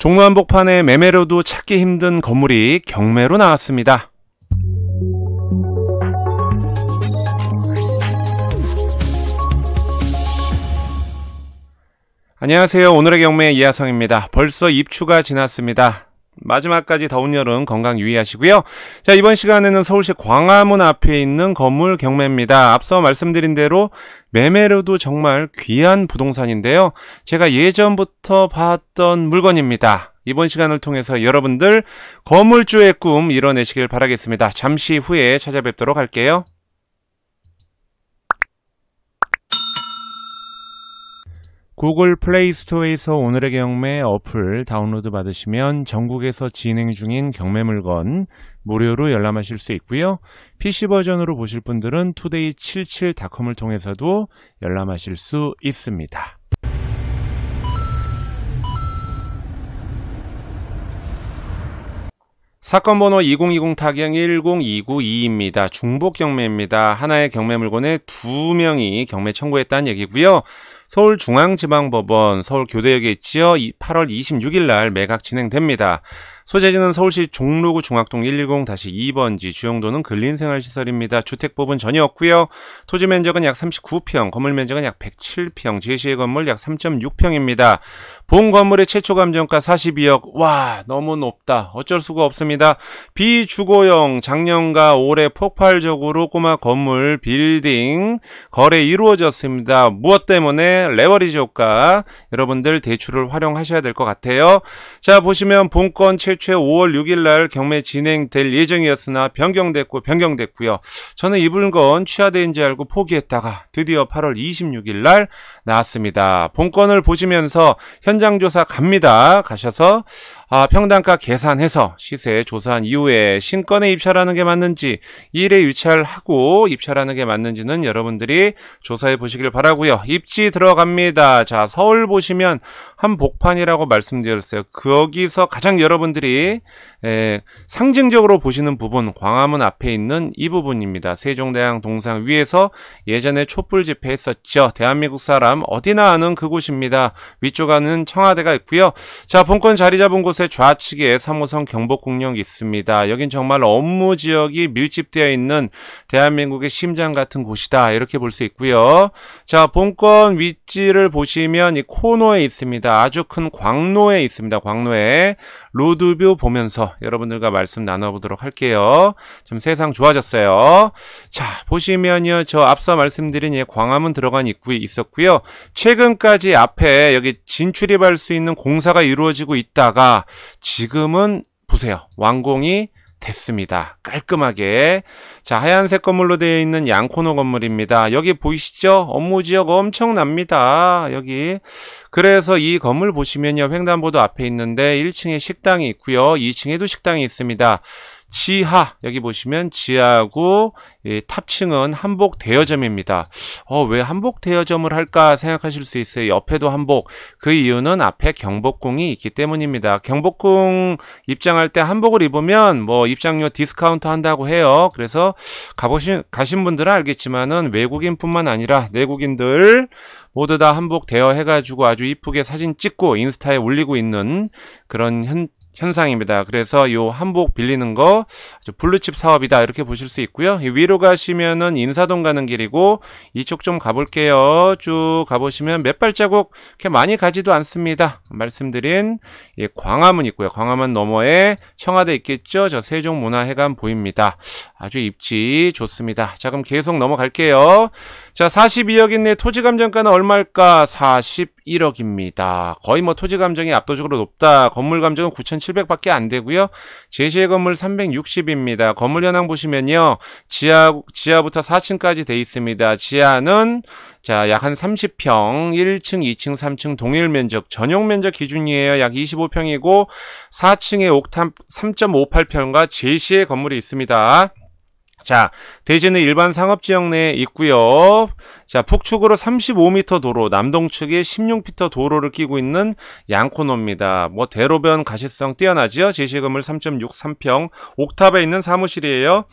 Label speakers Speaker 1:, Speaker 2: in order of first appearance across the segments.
Speaker 1: 종로 한복판에 매매로도 찾기 힘든 건물이 경매로 나왔습니다. 안녕하세요. 오늘의 경매 이하성입니다. 벌써 입추가 지났습니다. 마지막까지 더운 여름 건강 유의하시고요. 자, 이번 시간에는 서울시 광화문 앞에 있는 건물 경매입니다. 앞서 말씀드린 대로 매매로도 정말 귀한 부동산인데요. 제가 예전부터 봤던 물건입니다. 이번 시간을 통해서 여러분들 건물주의 꿈 이뤄내시길 바라겠습니다. 잠시 후에 찾아뵙도록 할게요. 구글 플레이 스토어에서 오늘의 경매 어플 다운로드 받으시면 전국에서 진행 중인 경매 물건 무료로 열람하실 수 있고요. PC 버전으로 보실 분들은 투데이77.com을 통해서도 열람하실 수 있습니다. 사건 번호 2020 타경 10292입니다. 중복 경매입니다. 하나의 경매 물건에 두 명이 경매 청구했다는 얘기고요. 서울중앙지방법원 서울교대역에 지어 8월 26일 날 매각 진행됩니다. 소재지는 서울시 종로구 중학동 110-2번지 주영도는 근린생활시설입니다. 주택 법은 전혀 없고요. 토지 면적은 약 39평, 건물 면적은 약 107평, 제시의 건물 약 3.6평입니다. 본 건물의 최초 감정가 42억. 와, 너무 높다. 어쩔 수가 없습니다. 비주거용 작년과 올해 폭발적으로 꼬마 건물 빌딩 거래 이루어졌습니다. 무엇 때문에 레버리지 효과 여러분들 대출을 활용하셔야 될 것 같아요. 자, 보시면 본건 최초 애초에 5월 6일 날 경매 진행될 예정이었으나 변경됐고 변경됐고요. 저는 이 물건 취하된 지 알고 포기했다가 드디어 8월 26일 날 나왔습니다. 본건을 보시면서 현장 조사 갑니다. 가셔서 아, 평단가 계산해서 시세 조사한 이후에 신권에 입찰하는 게 맞는지 일에 유찰하고 입찰하는 게 맞는지는 여러분들이 조사해 보시길 바라고요. 입지 들어갑니다. 자, 서울 보시면 한복판이라고 말씀드렸어요. 거기서 가장 여러분들이 에, 예, 상징적으로 보시는 부분 광화문 앞에 있는 이 부분입니다. 세종대왕 동상 위에서 예전에 촛불 집회 했었죠. 대한민국 사람 어디나 아는 그곳입니다. 위쪽에는 청와대가 있고요. 자, 본권 자리 잡은 곳에 이곳의 좌측에 3호선 경복궁역이 있습니다. 여긴 정말 업무 지역이 밀집되어 있는 대한민국의 심장 같은 곳이다. 이렇게 볼 수 있고요. 자, 본권 위치를 보시면 이 코너에 있습니다. 아주 큰 광로에 있습니다. 광로에 로드뷰 보면서 여러분들과 말씀 나눠보도록 할게요. 참 세상 좋아졌어요. 자, 보시면요. 저 앞서 말씀드린 예, 광화문 들어간 입구에 있었고요. 최근까지 앞에 여기 진출입할 수 있는 공사가 이루어지고 있다가 지금은 보세요. 완공이 됐습니다. 깔끔하게. 자, 하얀색 건물로 되어 있는 양코너 건물입니다. 여기 보이시죠? 업무 지역 엄청납니다. 여기. 그래서 이 건물 보시면요. 횡단보도 앞에 있는데 1층에 식당이 있고요. 2층에도 식당이 있습니다. 지하 여기 보시면 지하고 예, 탑층은 한복 대여점입니다. 어, 왜 한복 대여점을 할까 생각하실 수 있어요. 옆에도 한복. 그 이유는 앞에 경복궁이 있기 때문입니다. 경복궁 입장할 때 한복을 입으면 뭐 입장료 디스카운트 한다고 해요. 그래서 가보신 가신 분들은 알겠지만은 외국인뿐만 아니라 내국인들 모두 다 한복 대여해가지고 아주 이쁘게 사진 찍고 인스타에 올리고 있는 그런 현 현상입니다. 그래서 요 한복 빌리는 거 블루칩 사업이다 이렇게 보실 수 있고요. 위로 가시면은 인사동 가는 길이고 이쪽 좀 가볼게요. 쭉 가보시면 몇 발자국 이렇게 많이 가지도 않습니다. 말씀드린 예, 광화문 있고요. 광화문 너머에 청와대 있겠죠. 저 세종문화회관 보입니다. 아주 입지 좋습니다. 자 그럼 계속 넘어갈게요. 자 42억 인내 토지감정가는 얼마일까? 41억입니다. 거의 뭐 토지감정이 압도적으로 높다. 건물감정은 9천 2,700밖에 안 되고요. 제시의 건물 360입니다. 건물 현황 보시면요. 지하 지하부터 4층까지 돼 있습니다. 지하는 자, 약 한 30평, 1층, 2층, 3층 동일 면적, 전용 면적 기준이에요. 약 25평이고 4층에 옥탑 3.58평과 제시의 건물이 있습니다. 자, 대지는 일반 상업지역 내에 있고요. 자, 북측으로 35m 도로, 남동측에 16m 도로를 끼고 있는 양코노입니다. 뭐 대로변 가시성 뛰어나지요. 제시금을 3.63평, 옥탑에 있는 사무실이에요.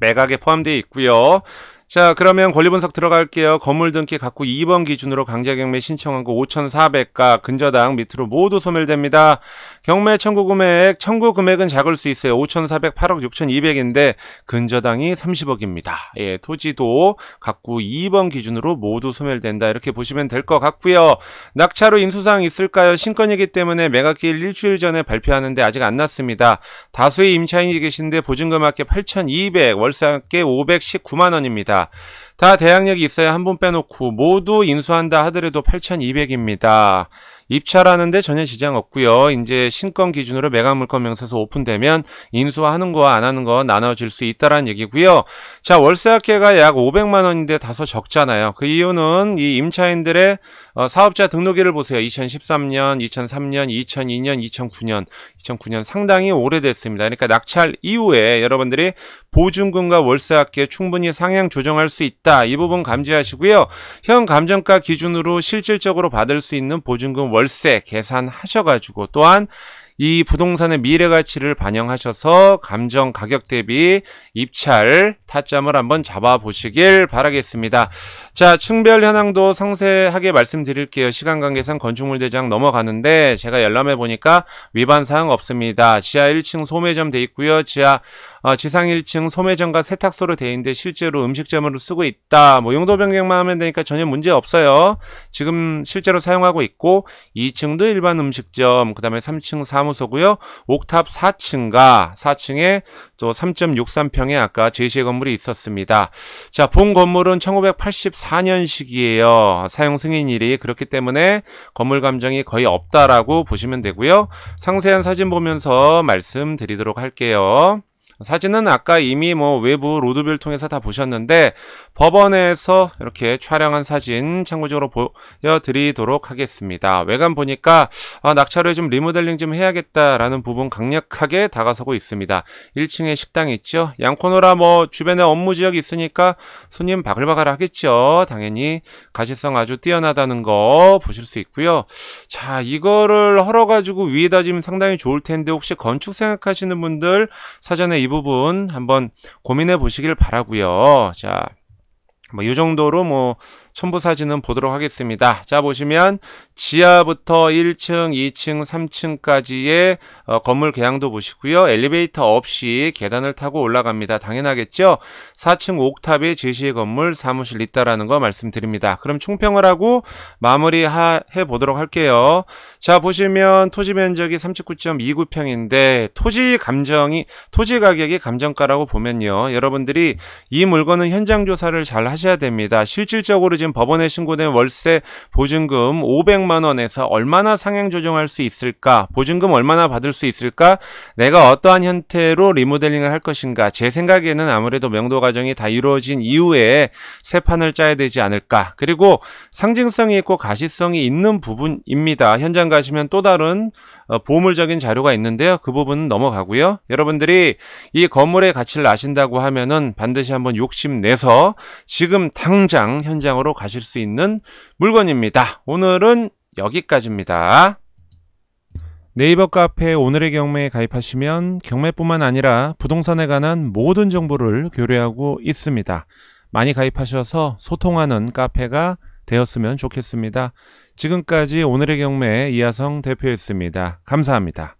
Speaker 1: 매각에 포함되어 있고요. 자 그러면 권리분석 들어갈게요. 건물 등기 각구 2번 기준으로 강제경매 신청한 거 5,400가 근저당 밑으로 모두 소멸됩니다. 경매 청구 금액, 청구 금액은 작을 수 있어요. 5,408억 6,200인데 근저당이 30억입니다. 예, 토지도 각구 2번 기준으로 모두 소멸된다. 이렇게 보시면 될 것 같고요. 낙차로 인수사항 있을까요? 신건이기 때문에 매각기일 일주일 전에 발표하는데 아직 안 났습니다. 다수의 임차인이 계신데 보증금 합계 8,200, 월세 합계 519만 원입니다. 다다 대항력이 있어야 한 분 빼놓고 모두 인수한다 하더라도 8,200입니다. 입찰하는데 전혀 지장 없고요. 이제 신권 기준으로 매각 물건 명세서 오픈되면 인수하는 거와 안 하는 거 나눠질 수 있다라는 얘기고요. 자, 월세 합계가 약 500만 원인데 다소 적잖아요. 그 이유는 이 임차인들의 어, 사업자 등록일을 보세요. 2013년, 2003년, 2002년, 2009년, 2009년 상당히 오래됐습니다. 그러니까 낙찰 이후에 여러분들이 보증금과 월세 합계 충분히 상향 조정할 수 있다. 이 부분 감지하시고요. 현 감정가 기준으로 실질적으로 받을 수 있는 보증금 월 월세 계산하셔가지고 또한 이 부동산의 미래 가치를 반영하셔서 감정 가격 대비 입찰 타점을 한번 잡아 보시길 바라겠습니다. 자, 층별 현황도 상세하게 말씀드릴게요. 시간 관계상 건축물 대장 넘어가는데 제가 열람해 보니까 위반 사항 없습니다. 지하 1층 소매점 돼 있고요. 지하 어, 지상 1층 소매점과 세탁소로 돼 있는데 실제로 음식점으로 쓰고 있다. 뭐 용도 변경만 하면 되니까 전혀 문제 없어요. 지금 실제로 사용하고 있고 2층도 일반 음식점, 그다음에 3층 사무 사무소고요. 옥탑 4층과 4층에 또 3.63평의 아까 제시의 건물이 있었습니다. 자, 본 건물은 1984년식이에요. 사용 승인일이 그렇기 때문에 건물 감정이 거의 없다라고 보시면 되고요. 상세한 사진 보면서 말씀드리도록 할게요. 사진은 아까 이미 뭐 외부 로드뷰를 통해서 다 보셨는데 법원에서 이렇게 촬영한 사진 참고적으로 보여드리도록 하겠습니다. 외관 보니까 아, 낙찰을좀 리모델링 좀 해야겠다라는 부분 강력하게 다가서고 있습니다. 1층에 식당 있죠. 양코노라 뭐 주변에 업무 지역이 있으니까 손님 바글바글 하겠죠. 당연히 가시성 아주 뛰어나다는 거 보실 수 있고요. 자 이거를 헐어가지고 위에다 지금 상당히 좋을 텐데 혹시 건축 생각하시는 분들 사전에 부분 한번 고민해 보시길 바라고요. 자, 뭐이 정도로 뭐 첨부 사진은 보도록 하겠습니다. 자 보시면 지하부터 1층, 2층, 3층까지의 어, 건물 개양도 보시고요. 엘리베이터 없이 계단을 타고 올라갑니다. 당연하겠죠. 4층 옥탑의 제시의 건물 사무실 있다라는 거 말씀드립니다. 그럼 총평을 하고 마무리 해 보도록 할게요. 자 보시면 토지 면적이 39.29평인데 토지 감정이 토지 가격이 감정가라고 보면요. 여러분들이 이 물건은 현장 조사를 잘 하시 하셔야 됩니다. 실질적으로 지금 법원에 신고된 월세 보증금 500만 원에서 얼마나 상향 조정할 수 있을까? 보증금 얼마나 받을 수 있을까? 내가 어떠한 형태로 리모델링을 할 것인가? 제 생각에는 아무래도 명도 과정이 다 이루어진 이후에 새 판을 짜야 되지 않을까? 그리고 상징성이 있고 가시성이 있는 부분입니다. 현장 가시면 또 다른 어, 보물적인 자료가 있는데요. 그 부분은 넘어가고요. 여러분들이 이 건물의 가치를 아신다고 하면은 반드시 한번 욕심내서 지금 지금 당장 현장으로 가실 수 있는 물건입니다. 오늘은 여기까지입니다. 네이버 카페 오늘의 경매에 가입하시면 경매뿐만 아니라 부동산에 관한 모든 정보를 교류하고 있습니다. 많이 가입하셔서 소통하는 카페가 되었으면 좋겠습니다. 지금까지 오늘의 경매 이하성 대표였습니다. 감사합니다.